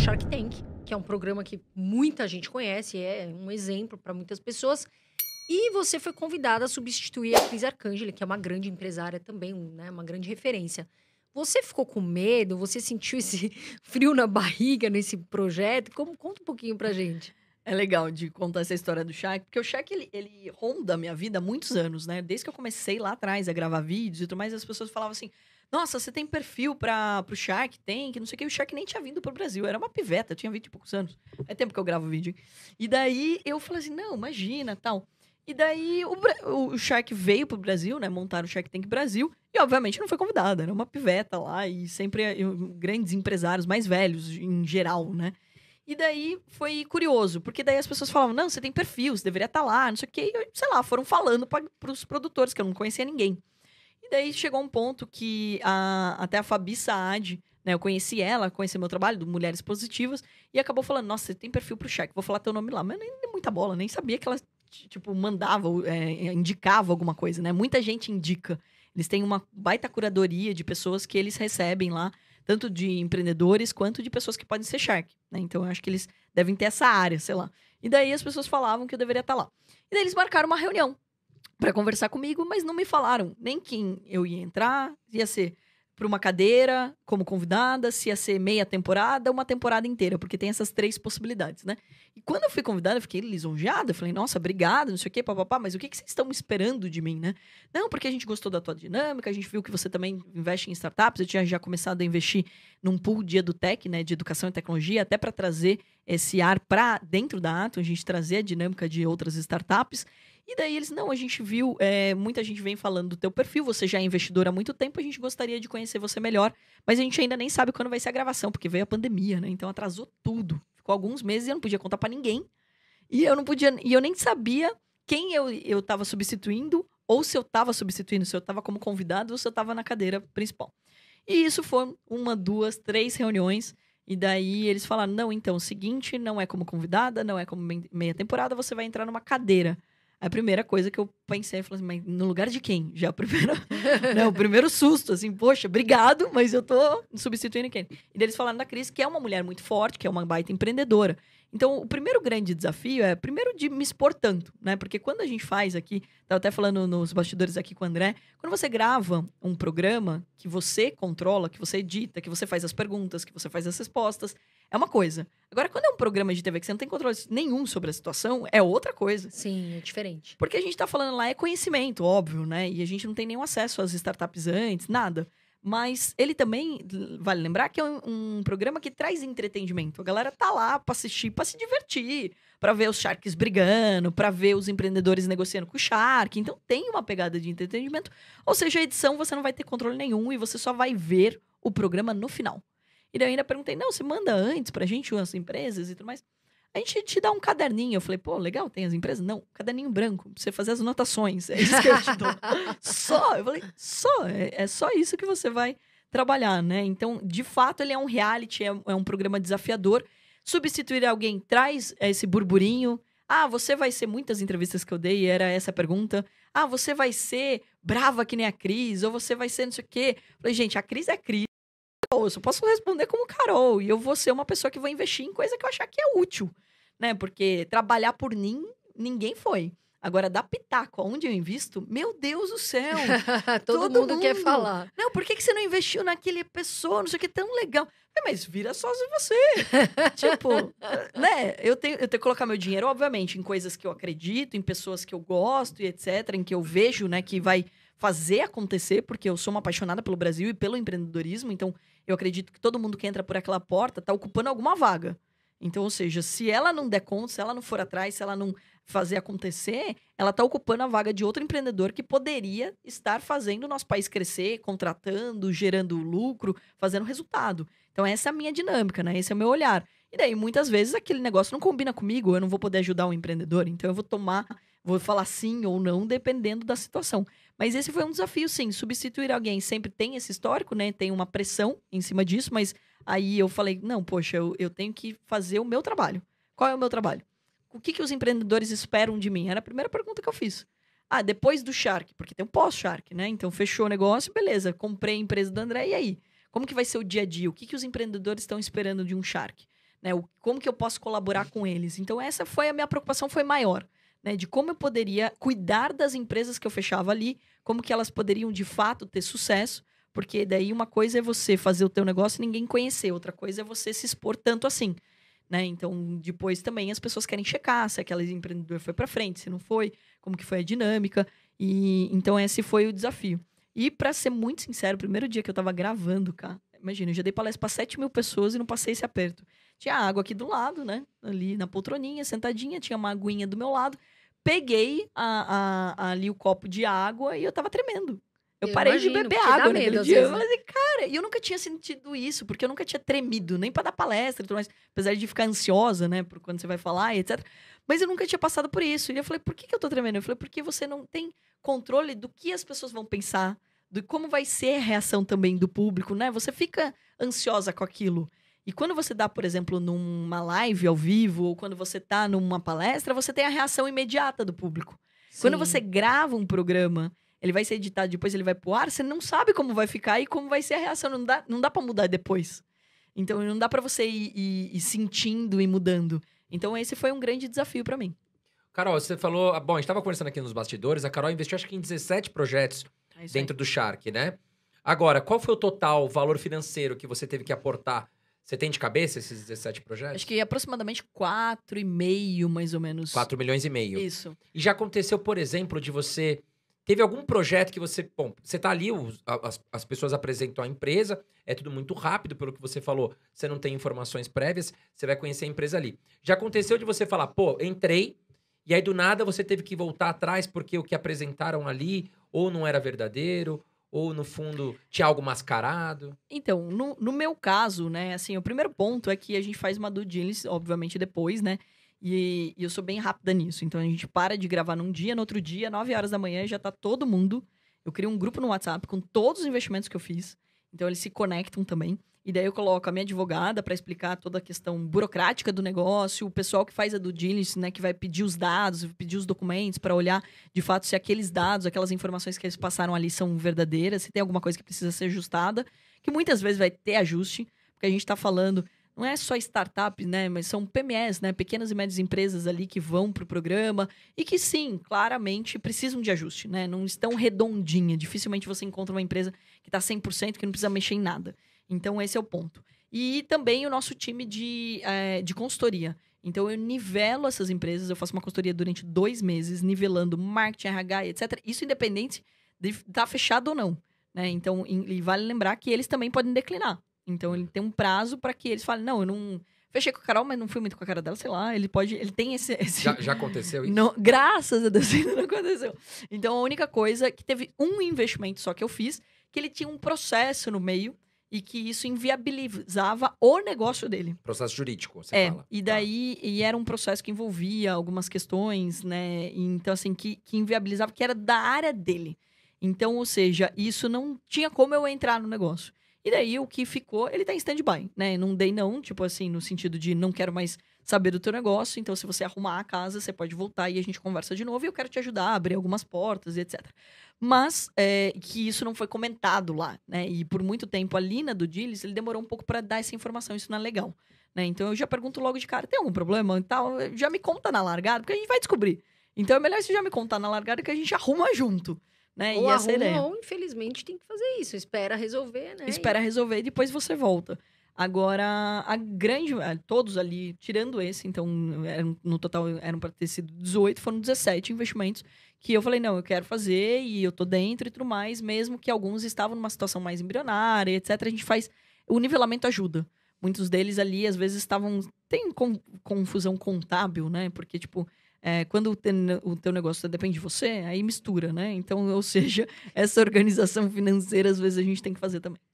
Shark Tank, que é um programa que muita gente conhece, é um exemplo para muitas pessoas. E você foi convidada a substituir a Cris Arcangeli, que é uma grande empresária também, né, uma grande referência. Você ficou com medo? Você sentiu esse frio na barriga nesse projeto? Como conta um pouquinho pra gente. É legal de contar essa história do Shaq, porque o Shaq ele, ele ronda a minha vida há muitos anos, né? Desde que eu comecei lá atrás a gravar vídeos e tudo mais, as pessoas falavam assim: nossa, você tem perfil para pro Shark? Tem, que não sei o que. O Shark nem tinha vindo pro Brasil. Era uma piveta, tinha 20 e poucos anos. É tempo que eu gravo vídeo. Hein? E daí eu falei assim: não, imagina, tal. E daí o, o Shark veio pro Brasil, né? Montaram o Shark Tank Brasil. E obviamente não foi convidada. Era uma piveta lá. E sempre eh, grandes empresários mais velhos, em geral, né? E daí foi curioso, porque daí as pessoas falavam: não, você tem perfil, você deveria estar tá lá, não sei o que. E, sei lá, foram falando para os produtores, que eu não conhecia ninguém daí chegou um ponto que a, até a Fabi Saad, né, eu conheci ela, conheci meu trabalho do Mulheres Positivas, e acabou falando: Nossa, você tem perfil pro cheque, vou falar teu nome lá. Mas nem dei muita bola, nem sabia que ela, tipo, mandava, é, indicava alguma coisa, né? Muita gente indica. Eles têm uma baita curadoria de pessoas que eles recebem lá, tanto de empreendedores quanto de pessoas que podem ser Shark, né? Então eu acho que eles devem ter essa área, sei lá. E daí as pessoas falavam que eu deveria estar lá. E daí eles marcaram uma reunião para conversar comigo, mas não me falaram nem quem eu ia entrar, ia ser para uma cadeira como convidada, se ia ser meia temporada, uma temporada inteira, porque tem essas três possibilidades, né? E quando eu fui convidada, eu fiquei lisonjeada, eu falei, nossa, obrigada, não sei o quê, papapá, mas o que, que vocês estão esperando de mim, né? Não, porque a gente gostou da tua dinâmica, a gente viu que você também investe em startups, eu tinha já começado a investir num pool de EduTech, né, de educação e tecnologia, até para trazer esse ar para dentro da Atom, a gente trazer a dinâmica de outras startups. E daí eles, não, a gente viu, é, muita gente vem falando do teu perfil, você já é investidor há muito tempo, a gente gostaria de conhecer você melhor, mas a gente ainda nem sabe quando vai ser a gravação, porque veio a pandemia, né? Então atrasou tudo. Ficou alguns meses e eu não podia contar para ninguém. E eu não podia, e eu nem sabia quem eu, eu tava substituindo, ou se eu tava substituindo, se eu tava como convidado ou se eu tava na cadeira principal. E isso foi uma, duas, três reuniões. E daí eles falaram: não, então, o seguinte, não é como convidada, não é como meia temporada, você vai entrar numa cadeira. A primeira coisa que eu pensei, falei assim, mas no lugar de quem? Já o primeiro, né, o primeiro susto, assim, poxa, obrigado, mas eu tô substituindo quem? E eles falaram da Cris, que é uma mulher muito forte, que é uma baita empreendedora. Então, o primeiro grande desafio é, primeiro, de me expor tanto, né? Porque quando a gente faz aqui, tá até falando nos bastidores aqui com o André, quando você grava um programa que você controla, que você edita, que você faz as perguntas, que você faz as respostas, é uma coisa. Agora, quando é um programa de TV que você não tem controle nenhum sobre a situação, é outra coisa. Sim, é diferente. Porque a gente está falando lá é conhecimento, óbvio, né? E a gente não tem nenhum acesso às startups antes, nada. Mas ele também, vale lembrar que é um, um programa que traz entretenimento. A galera tá lá para assistir, para se divertir, para ver os sharks brigando, para ver os empreendedores negociando com o shark. Então tem uma pegada de entretenimento. Ou seja, a edição você não vai ter controle nenhum e você só vai ver o programa no final. E daí eu ainda perguntei: "Não, você manda antes pra gente umas empresas e tudo mais?" a gente te dá um caderninho. Eu falei, pô, legal, tem as empresas? Não, caderninho branco, pra você fazer as anotações. É isso que eu te dou. só, eu falei, só, é, é, só isso que você vai trabalhar, né? Então, de fato, ele é um reality, é, é um programa desafiador. Substituir alguém traz é, esse burburinho. Ah, você vai ser muitas entrevistas que eu dei, era essa a pergunta. Ah, você vai ser brava que nem a Cris, ou você vai ser não sei o quê. Eu falei, gente, a Cris é a Cris. Carol, eu só posso responder como Carol. E eu vou ser uma pessoa que vai investir em coisa que eu achar que é útil, né? Porque trabalhar por mim, ninguém foi. Agora, da Pitaco, onde eu invisto, meu Deus do céu! todo, todo mundo, mundo, quer falar. Não, por que, que você não investiu naquele pessoa, não sei o que, tão legal? É, mas vira sozinho você. tipo, né? Eu tenho, eu tenho que colocar meu dinheiro, obviamente, em coisas que eu acredito, em pessoas que eu gosto e etc., em que eu vejo, né, que vai fazer acontecer, porque eu sou uma apaixonada pelo Brasil e pelo empreendedorismo, então eu acredito que todo mundo que entra por aquela porta está ocupando alguma vaga. Então, ou seja, se ela não der conta, se ela não for atrás, se ela não fazer acontecer, ela está ocupando a vaga de outro empreendedor que poderia estar fazendo o nosso país crescer, contratando, gerando lucro, fazendo resultado. Então, essa é a minha dinâmica, né? Esse é o meu olhar. E daí, muitas vezes, aquele negócio não combina comigo, eu não vou poder ajudar um empreendedor, então eu vou tomar Vou falar sim ou não, dependendo da situação. Mas esse foi um desafio, sim. Substituir alguém sempre tem esse histórico, né? Tem uma pressão em cima disso, mas aí eu falei: não, poxa, eu, eu tenho que fazer o meu trabalho. Qual é o meu trabalho? O que, que os empreendedores esperam de mim? Era a primeira pergunta que eu fiz. Ah, depois do Shark, porque tem um pós-Shark, né? Então fechou o negócio, beleza, comprei a empresa do André, e aí? Como que vai ser o dia a dia? O que, que os empreendedores estão esperando de um Shark? Né? O, como que eu posso colaborar com eles? Então essa foi a minha preocupação, foi maior né, de como eu poderia cuidar das empresas que eu fechava ali, como que elas poderiam de fato ter sucesso, porque daí uma coisa é você fazer o teu negócio e ninguém conhecer, outra coisa é você se expor tanto assim. Né? Então, depois também as pessoas querem checar se aquele empreendedor foi para frente, se não foi, como que foi a dinâmica. E então esse foi o desafio. E para ser muito sincero, o primeiro dia que eu estava gravando, cara, imagina, eu já dei palestra para 7 mil pessoas e não passei esse aperto. Tinha água aqui do lado, né? Ali na poltroninha, sentadinha, tinha uma aguinha do meu lado. Peguei a, a, a, ali o copo de água e eu tava tremendo. Eu, eu parei imagino, de beber água naquele medo, dia. Eu né? falei, cara, e eu nunca tinha sentido isso, porque eu nunca tinha tremido, nem para dar palestra e tudo mais. Apesar de ficar ansiosa, né, por quando você vai falar e etc. Mas eu nunca tinha passado por isso. E eu falei, por que, que eu tô tremendo? Eu falei, porque você não tem controle do que as pessoas vão pensar, do como vai ser a reação também do público, né? Você fica ansiosa com aquilo. E quando você dá, tá, por exemplo, numa live ao vivo, ou quando você está numa palestra, você tem a reação imediata do público. Sim. Quando você grava um programa, ele vai ser editado depois, ele vai pro ar, você não sabe como vai ficar e como vai ser a reação. Não dá, não dá para mudar depois. Então, não dá para você ir, ir, ir, sentindo e mudando. Então, esse foi um grande desafio para mim. Carol, você falou. Ah, bom, a gente estava conversando aqui nos bastidores, a Carol investiu acho que em 17 projetos é dentro aí. do Shark, né? Agora, qual foi o total valor financeiro que você teve que aportar você tem de cabeça esses 17 projetos? Acho que aproximadamente 4,5, mais ou menos. 4 milhões e meio. Isso. E já aconteceu, por exemplo, de você. Teve algum projeto que você. Bom, você tá ali, os, as, as pessoas apresentam a empresa, é tudo muito rápido, pelo que você falou. Você não tem informações prévias, você vai conhecer a empresa ali. Já aconteceu de você falar, pô, entrei, e aí do nada você teve que voltar atrás porque o que apresentaram ali ou não era verdadeiro, ou, no fundo, tinha algo mascarado? Então, no, no meu caso, né, assim, o primeiro ponto é que a gente faz uma due diligence, obviamente, depois, né? E, e, eu sou bem rápida nisso. Então a gente para de gravar num dia, no outro dia, 9 horas da manhã, já tá todo mundo. Eu crio um grupo no WhatsApp com todos os investimentos que eu fiz. Então eles se conectam também. E daí eu coloco a minha advogada para explicar toda a questão burocrática do negócio, o pessoal que faz a due diligence, né, que vai pedir os dados, pedir os documentos para olhar de fato se aqueles dados, aquelas informações que eles passaram ali são verdadeiras, se tem alguma coisa que precisa ser ajustada, que muitas vezes vai ter ajuste, porque a gente está falando não é só startup, né? Mas são PMEs, né? Pequenas e médias empresas ali que vão para o programa e que sim, claramente precisam de ajuste, né? Não estão redondinha. Dificilmente você encontra uma empresa que está 100%, que não precisa mexer em nada. Então, esse é o ponto. E também o nosso time de, é, de consultoria. Então, eu nivelo essas empresas, eu faço uma consultoria durante dois meses, nivelando marketing, RH, etc. Isso independente de estar tá fechado ou não. Né? Então, e vale lembrar que eles também podem declinar. Então, ele tem um prazo para que eles falem, não, eu não fechei com a Carol, mas não fui muito com a cara dela, sei lá. Ele pode. Ele tem esse. esse... Já, já, aconteceu isso? Não, graças a Deus ainda não aconteceu. Então a única coisa é que teve um investimento só que eu fiz, que ele tinha um processo no meio e que isso inviabilizava o negócio dele. Processo jurídico, você é, fala. E tá. daí, tá. e era um processo que envolvia algumas questões, né? Então, assim, que, que inviabilizava, que era da área dele. Então, ou seja, isso não tinha como eu entrar no negócio. E daí, o que ficou, ele tá em stand-by, né? Não dei não, tipo assim, no sentido de não quero mais saber do teu negócio. Então, se você arrumar a casa, você pode voltar e a gente conversa de novo. E eu quero te ajudar a abrir algumas portas e etc. Mas é, que isso não foi comentado lá, né? E por muito tempo a Lina do Dilis, ele demorou um pouco para dar essa informação. Isso não é legal, né? Então, eu já pergunto logo de cara, tem algum problema e tal? Já me conta na largada, porque a gente vai descobrir. Então, é melhor você já me contar na largada que a gente arruma junto. Né? Ou e é arruma, ou infelizmente tem que fazer isso. Espera resolver, né? Espera e... resolver e depois você volta. Agora, a grande, eh, todos ali, tirando esse, então, eram, no total eram para ter sido 18, foram 17 investimentos que eu falei, não, eu quero fazer e eu tô dentro e tudo mais, mesmo que alguns estavam numa situação mais embrionária, etc. A gente faz. O nivelamento ajuda. Muitos deles ali, às vezes, estavam. Tem com, confusão contábil, né? Porque, tipo, é, quando o, o teu negócio depende de você, aí mistura, né? Então, ou seja, essa organização financeira, às vezes, a gente tem que fazer também.